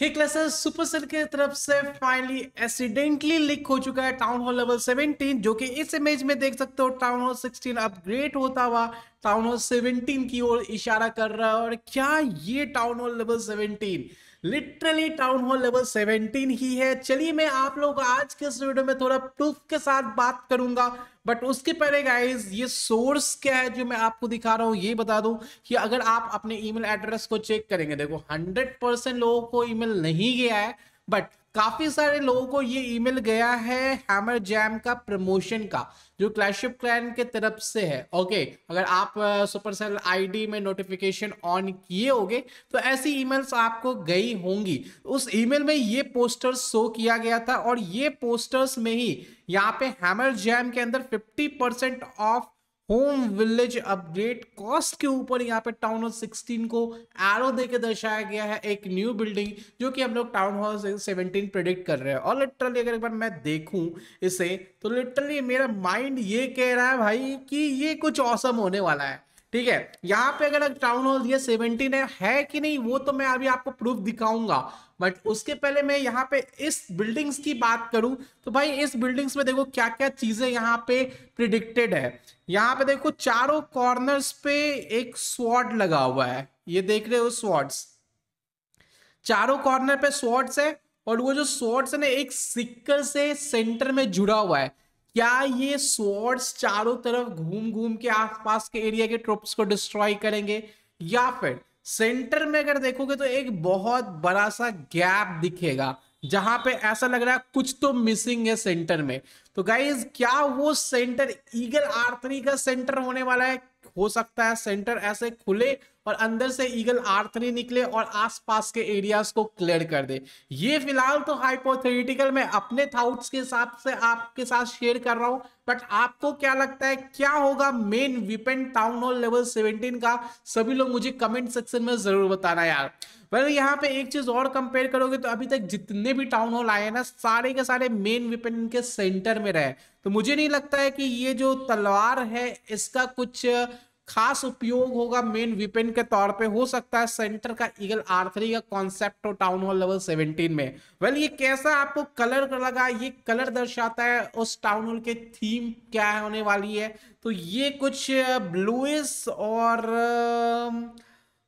हे क्लासर Supercell के तरफ से फाइनली एक्सीडेंटली लीक हो चुका है टाउन हॉल लेवल 17 जो कि इस इमेज में देख सकते हो टाउन हॉल 16 अपग्रेड होता हुआ टाउन हॉल 17 की ओर इशारा कर रहा है और क्या ये town hall level 17 literally town hall level 17 ही है चलिए मैं आप लोग को आज के इस वीडियो में थोड़ा प्रूफ के साथ बात करूंगा बट उसके पहले गाइज ये सोर्स क्या है जो मैं आपको दिखा रहा हूँ ये बता दूं कि अगर आप अपने ईमेल एड्रेस को चेक करेंगे देखो 100 परसेंट लोगों को ईमेल नहीं गया है बट काफी सारे लोगों को ये ईमेल गया है हैमर जैम का प्रमोशन का जो क्लैशिप क्लैन के तरफ से है ओके अगर आप सुपर सेल आई में नोटिफिकेशन ऑन किए होंगे तो ऐसी ईमेल्स आपको गई होंगी उस ईमेल में ये पोस्टर्स शो किया गया था और ये पोस्टर्स में ही यहाँ पे हैमर जैम के अंदर 50% off home village upgrade cost के ऊपर यहाँ पे टाउन हॉल 16 को एरो देके दर्शाया गया है एक न्यू बिल्डिंग जो कि हम लोग टाउन हॉल 17 प्रेडिक्ट कर रहे हैं और लिटरली अगर एक बार मैं देखूं इसे तो लिटरली मेरा माइंड ये कह रहा है भाई कि ये कुछ औसम होने वाला है ठीक है यहाँ पे अगर टाउन हॉल दिया सेवनटीन है, है कि नहीं वो तो मैं अभी आपको प्रूफ दिखाऊंगा बट उसके पहले मैं यहाँ पे इस बिल्डिंग्स की बात करूं तो भाई इस बिल्डिंग्स में देखो क्या क्या चीजें यहाँ पे प्रिडिक्टेड है यहाँ पे देखो चारों कॉर्नर्स पे एक स्वॉट लगा हुआ है ये देख रहे हो स्वॉट्स चारों कॉर्नर पे स्वॉट्स है और वो जो स्वॉट्स है ना एक सिक्कर से सेंटर में जुड़ा हुआ है क्या ये स्वॉर्ड्स चारों तरफ घूम घूम के आसपास के एरिया के ट्रुप्स को डिस्ट्रॉय करेंगे या फिर सेंटर में अगर देखोगे तो एक बहुत बड़ा सा गैप दिखेगा जहां पे ऐसा लग रहा है कुछ तो मिसिंग है सेंटर में तो गाइज क्या वो सेंटर ईगल आर्थरी का सेंटर होने वाला है हो सकता है सेंटर ऐसे खुले और अंदर से ईगल आर थ्री निकले और आसपास के एरियाज को क्लियर कर दे ये फिलहाल तो हाइपोथेटिकल मैं अपने थॉट्स के हिसाब से आपके साथ शेयर कर रहा हूँ बट आपको क्या लगता है क्या होगा मेन विपेंड टाउन हॉल लेवल 17 का सभी लोग मुझे कमेंट सेक्शन में जरूर बताना यार वेल यहाँ पे एक चीज और कंपेयर करोगे तो अभी तक जितने भी टाउन हॉल आए हैं ना सारे के सारे मेन विपेन के सेंटर में रहे तो मुझे नहीं लगता है कि ये जो तलवार है इसका कुछ खास उपयोग होगा मेन विपेन के तौर पे हो सकता है सेंटर का ईगल आर थ्री का कॉन्सेप्ट हो टाउन हॉल लेवल 17 में वेल ये कैसा आपको कलर लगा ये कलर दर्शाता है उस टाउन हॉल के थीम क्या होने वाली है तो ये कुछ ब्लूइस और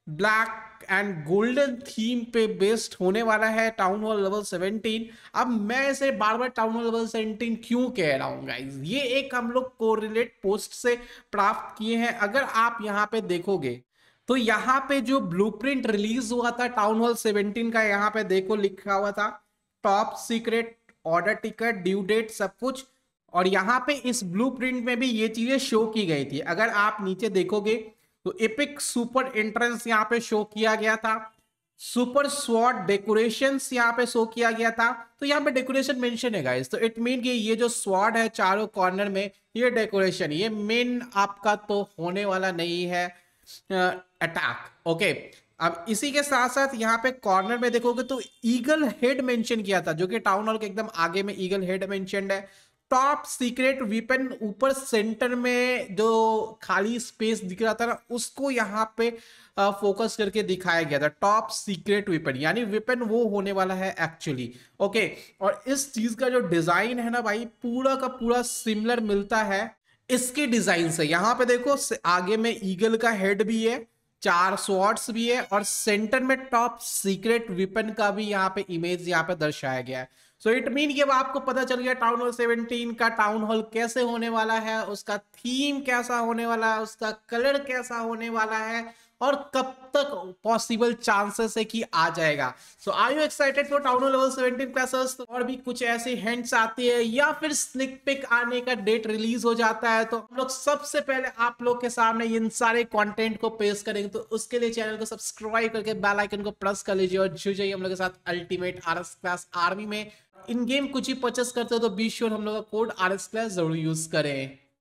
ब्लैक एंड गोल्डन थीम पे बेस्ड होने वाला है टाउन हॉल लेवल 17 अब मैं इसे बार बार टाउन हॉल लेवल 17 क्यों कह रहा हूँ गाइज ये एक हम लोग रिलेट पोस्ट से प्राप्त किए हैं अगर आप यहाँ पे देखोगे तो यहाँ पे जो ब्लूप्रिंट रिलीज हुआ था टाउन हॉल 17 का यहाँ पे देखो लिखा हुआ था top secret order ticket due date सब कुछ और यहाँ पे इस ब्लूप्रिंट में भी ये चीजें शो की गई थी अगर आप नीचे देखोगे तो इपिक सुपर एंट्रेंस यहाँ पे शो किया गया था सुपर स्वॉट डेकोरेशन यहाँ पे शो किया गया था तो यहाँ पे डेकोरेशन मेंशन है गाइस तो इट मीन कि ये जो स्वॉट है चारों कॉर्नर में ये डेकोरेशन ये मेन आपका तो होने वाला नहीं है अटैक ओके अब इसी के साथ साथ यहाँ पे कॉर्नर में देखोगे तो ईगल हेड मेंशन किया था जो कि टाउन हॉल के एकदम आगे में ईगल हेड मेंशन है टॉप सीक्रेट वीपन ऊपर सेंटर में जो खाली स्पेस दिख रहा था ना उसको यहाँ पे फोकस करके दिखाया गया था टॉप सीक्रेट वीपन यानी वीपन वो होने वाला है एक्चुअली ओके और इस चीज का जो डिजाइन है ना भाई पूरा का पूरा सिमिलर मिलता है इसके डिजाइन से यहाँ पे देखो आगे में ईगल का हेड भी है चार स्वॉर्ड्स भी है और सेंटर में टॉप सीक्रेट वेपन का भी यहाँ पे इमेज यहाँ पे दर्शाया गया है सो इट मीन कि आपको पता चल गया टाउन हॉल सेवनटीन का टाउन हॉल कैसे होने वाला है उसका थीम कैसा होने वाला है उसका कलर कैसा होने वाला है और कब पॉसिबल चांसेस है कि आ जाएगा so are you excited for town level seventeen classes और भी कुछ ऐसे हैंड्स आते हैं या फिर स्निक पिक आने का डेट रिलीज हो जाता है तो हम लोग सबसे पहले आप लोग के सामने इन सारे कॉन्टेंट को पेश करेंगे तो उसके लिए चैनल को सब्सक्राइब करके बेलाइकन को प्रेस कर लीजिए और जो जाइए हम लोग के साथ अल्टीमेट आर क्लास आर्मी में इन गेम कुछ ही परचेस करते हो तो बी श्योर हम लोग का कोड आर एस क्लास जरूर यूज करें